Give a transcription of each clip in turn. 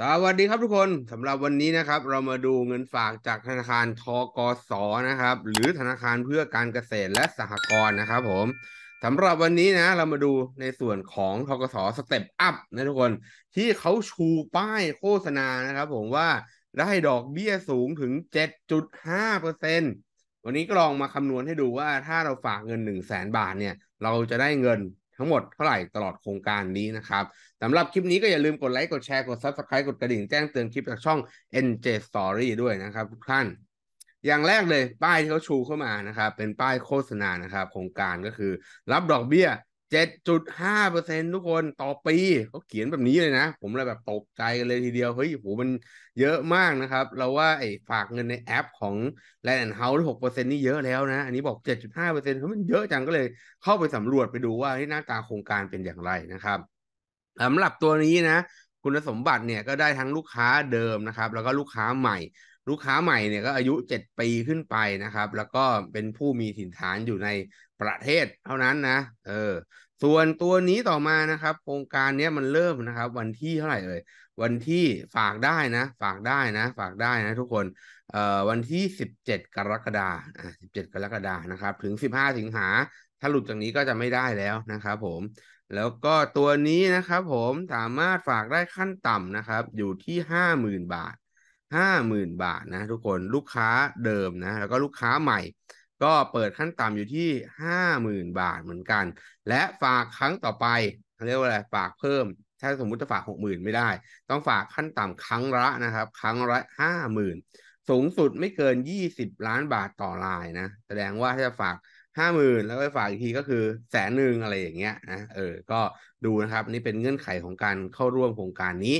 สวัสดีครับทุกคนสำหรับวันนี้นะครับ เรามาดูเงินฝากจากธนาคารทกสนะครับหรือธนาคารเพื่อการเกษตรและสหกรณ์นะครับผมสำหรับวันนี้นะ เรามาดูในส่วนของทกสสเต็ปอัพนะทุกคนที่เขาชูป้ายโฆษณานะครับผมว่าได้ดอกเบี้ยสูงถึง 7.5%วันนี้ก็ลองมาคำนวณให้ดูว่าถ้าเราฝากเงิน1 0 0 0 0แบาทเนี่ยเราจะได้เงินทั้งหมดเท่าไหร่ตลอดโครงการนี้นะครับสำหรับคลิปนี้ก็อย่าลืมกดไลค์กดแชร์กด Subscribe กดกระดิ่งแจ้งเตือนคลิปจากช่อง NJ Story ด้วยนะครับ ทุกท่านอย่างแรกเลยป้ายที่เขาชูเข้ามานะครับ เป็นป้ายโฆษณานะครับโครงการก็คือ รับดอกเบี้ยเจ็ดจุดห้าเปอร์เซ็นทุกคนต่อปี เขาเขียนแบบนี้เลยนะ ผมเลยแบบตกใจกันเลยทีเดียว เฮ้ยโหมันเยอะมากนะครับ เราว่าไอ้ฝากเงินในแอปของลนด์เฮาส์หกเปอร์เซ็นนี่เยอะแล้วนะ อันนี้บอกเจ็ดจุดห้าเปอร์เซ็นต์มันเยอะจังก็เลยเข้าไปสำรวจไปดูว่าหน้าตาโครงการเป็นอย่างไรนะครับสำหรับตัวนี้นะ คุณสมบัติเนี่ยก็ได้ทั้งลูกค้าเดิมนะครับ แล้วก็ลูกค้าใหม่ลูกค้าใหม่เนี่ยก็อายุ 7 ปีขึ้นไปนะครับ แล้วก็เป็นผู้มีถิ่นฐานอยู่ในประเทศเท่านั้นนะ เออ ส่วนตัวนี้ต่อมานะครับโครงการนี้มันเริ่มนะครับ วันที่เท่าไหร่เอ่ยวันที่ฝากได้นะ ฝากได้นะฝากได้นะ ทุกคนเอ่อวันที่ 17 กรกฎาอ่า17 กรกฎานะครับ ถึง 15 สิงหา ถ้าหลุดจากนี้ก็จะไม่ได้แล้วนะครับผม แล้วก็ตัวนี้นะครับ ผมสามารถฝากได้ขั้นต่ำนะครับ อยู่ที่ 50,000 บาทห้าหมื่นบาทนะ ทุกคนลูกค้าเดิมนะแล้วก็ลูกค้าใหม่ ก็เปิดขั้นต่ำอยู่ที่ห้าหมื่นบาทเหมือนกัน และฝากครั้งต่อไปเรียกว่าอะไรฝากเพิ่มถ้าสมมุติจะฝากหกหมื่นไม่ได้ ต้องฝากขั้นต่ำครั้งละนะครับ ครั้งละห้าหมื่นสูงสุดไม่เกินยี่สิบล้านบาทต่อรายนะแสดงว่าถ้าจะฝากห้าหมื่นแล้วไปฝากอีกทีก็คือแสนหนึ่งอะไรอย่างเงี้ยนะเออก็ดูนะครับนี่เป็นเงื่อนไขของการเข้าร่วมโครงการนี้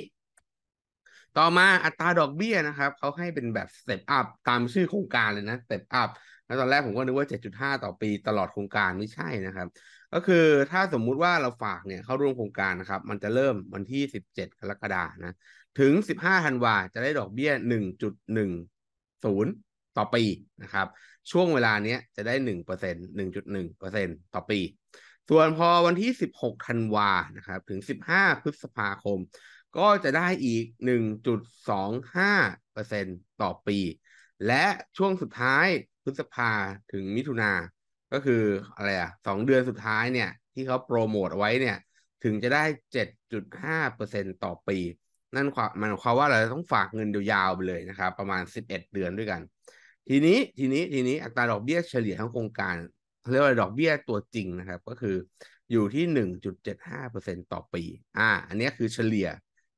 ต่อมาอัตราดอกเบี้ยนะครับ เขาให้เป็นแบบสเต็ปอัพตามชื่อโครงการเลยนะสเต็ปอัพแล้วตอนแรกผมก็นึกว่า 7.5 ต่อปีตลอดโครงการไม่ใช่นะครับ ก็คือถ้าสมมุติว่าเราฝากเนี่ยเข้าร่วมโครงการนะครับ มันจะเริ่มวันที่ 17กรกฎานะถึง 15ธันวาจะได้ดอกเบี้ย 1.10 ต่อปีนะครับ ช่วงเวลาเนี้ยจะได้ 1% 1.1%ต่อปี ส่วนพอวันที่ 16ธันวานะครับถึง 15 พฤษภาคมก็จะได้อีก 1.25%ต่อปี และช่วงสุดท้ายพฤษภาถึงมิถุนาก็คืออะไรอะสองเดือนสุดท้ายเนี่ย ที่เขาโปรโมทไว้เนี่ยถึงจะได้ 7.5%ต่อปี นั่นความมันความว่าเราต้องฝากเงินยาวๆไปเลยนะครับประมาณ 11 เดือนด้วยกัน ทีนี้ทีนี้ทีนี้อัตราดอกเบี้ยเฉลี่ยทั้งโครงการเรียกว่าดอกเบี้ยตัวจริงนะครับก็คืออยู่ที่ 1.75%ต่อปีอ่า อันนี้คือเฉลี่ย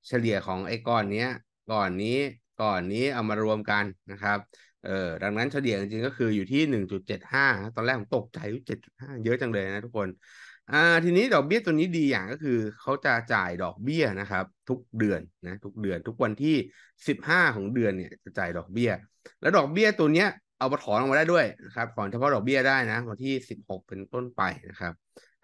เฉลี่ยของไอ้ก้อนเนี้ยก่อนนี้ก่อนนี้ เอามารวมกันนะครับ เออดังนั้นเฉลี่ยจริงๆก็คืออยู่ที่หนึ่งจุดเจ็ดห้าตอนแรกผมตกใจเจ็ดจุดห้าเยอะจังเลยนะทุกคน อ่า ทีนี้ดอกเบี้ยตัวนี้ดีอย่างก็คือเขาจะจ่ายดอกเบี้ยนะครับ ทุกเดือนนะทุกเดือนทุกวันที่สิบห้าของเดือนเนี่ยจะจ่ายดอกเบี้ย แล้วดอกเบี้ยตัวเนี้ยเอาไปถอนออกมาได้ด้วยนะครับถอนเฉพาะดอกเบี้ยได้นะ วันที่สิบหกเป็นต้นไปนะครับ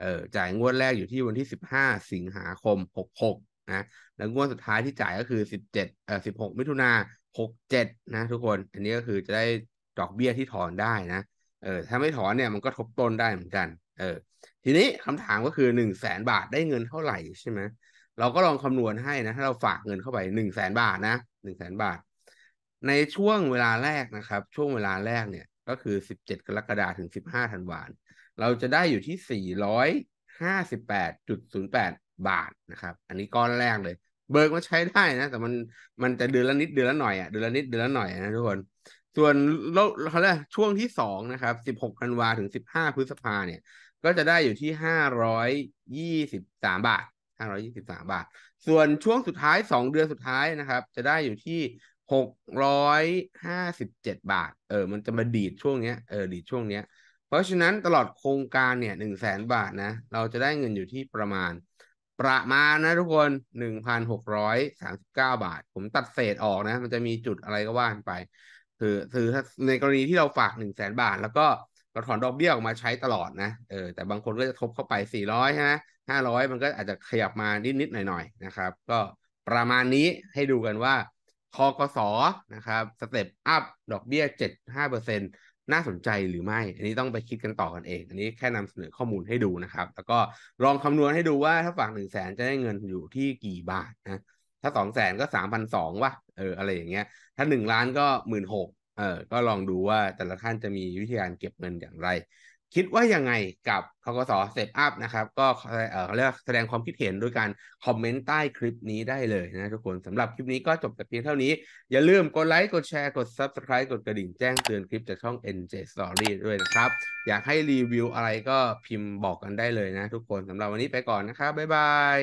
เออจ่ายงวดแรกอยู่ที่วันที่สิบห้าสิงหาคมหกหกนะแล้วงวดสุดท้ายที่จ่ายก็คือสิบเจ็ดเอ่อสิบหกมิถุนาหกเจ็ดนะทุกคน อันนี้ก็คือจะได้ดอกเบี้ยที่ถอนได้นะเออถ้าไม่ถอนเนี่ยมันก็ทบต้นได้เหมือนกันเออทีนี้คำถามก็คือหนึ่งแสนบาทได้เงินเท่าไหร่ใช่ไหมเราก็ลองคำนวณให้นะถ้าเราฝากเงินเข้าไปหนึ่งแสนบาทนะหนึ่งแสนบาท ในช่วงเวลาแรกนะครับ ช่วงเวลาแรกเนี่ย ก็คือสิบเจ็ดกรกฎาคมถึงสิบห้าธันวาคมเราจะได้อยู่ที่สี่ร้อยห้าสิบแปดจุดศูนย์แปดบาทนะครับ อันนี้ก้อนแรกเลย เบิกมาใช้ได้นะ แต่มัน มันจะเดือนละนิดเดือนละหน่อยอ่ะ เดือนละนิดเดือนละหน่อยนะทุกคน ส่วนโลกเขาเรียกช่วงที่สองนะครับสิบหกธันวาถึงสิบห้าพฤษภาเนี่ย ก็จะได้อยู่ที่ห้าร้อยยี่สิบสามบาทห้าร้อยี่สิบสาบาท ส่วนช่วงสุดท้ายสองเดือนสุดท้ายนะครับ จะได้อยู่ที่หกร้อยห้าสิบเจ็ดบาท เออ มันจะมาดีดช่วงเนี้ย เออ ดีดช่วงเนี้ย เพราะฉะนั้นตลอดโครงการเนี่ยหนึ่งแสนบาทนะ เราจะได้เงินอยู่ที่ประมาณประมาณนะทุกคนหนึ่งพันหกร้อยสามสิบเก้าบาท ผมตัดเศษออกนะ มันจะมีจุดอะไรก็ว่านไปถือถือในกรณีที่เราฝากหนึ่งแสนบาท แล้วก็เราถอนดอกเบี้ยออกมาใช้ตลอดนะ เออ แต่บางคนก็จะทบเข้าไปสี่ร้อยฮะ ห้าร้อยมันก็อาจจะขยับมานิดนิดหน่อยหน่อยนะครับ ก็ประมาณนี้ให้ดูกันว่าคอกส นะครับ สเต็ปอัพดอกเบี้ยเจ็ดห้าเปอร์เซ็นน่าสนใจหรือไม่ อันนี้ต้องไปคิดกันต่อกันเอง อันนี้แค่นำเสนอข้อมูลให้ดูนะครับ แล้วก็ลองคำนวณให้ดูว่าถ้าฝากหนึ่งแสนจะได้เงินอยู่ที่กี่บาทนะ ถ้าสองแสนก็สามพันสองว่ะเอออะไรอย่างเงี้ย ถ้าหนึ่งล้านก็หมื่นหกเออ ก็ลองดูว่าแต่ละท่านจะมีวิธีการเก็บเงินอย่างไรคิดว่ายังไงกับทกสเซตอัพนะครับก็เออเรียกแสดงความคิดเห็นด้วยการคอมเมนต์ใต้คลิปนี้ได้เลยนะทุกคนสำหรับคลิปนี้ก็จบแต่เพียงเท่านี้ อย่าลืมกดไลค์กดแชร์กด Subscribe กดกระดิ่งแจ้งเตือนคลิปจากช่อง NJ Story ด้วยนะครับ อยากให้รีวิวอะไรก็พิมพ์บอกกันได้เลยนะทุกคนสำหรับวันนี้ไปก่อนนะครับ บ๊ายบาย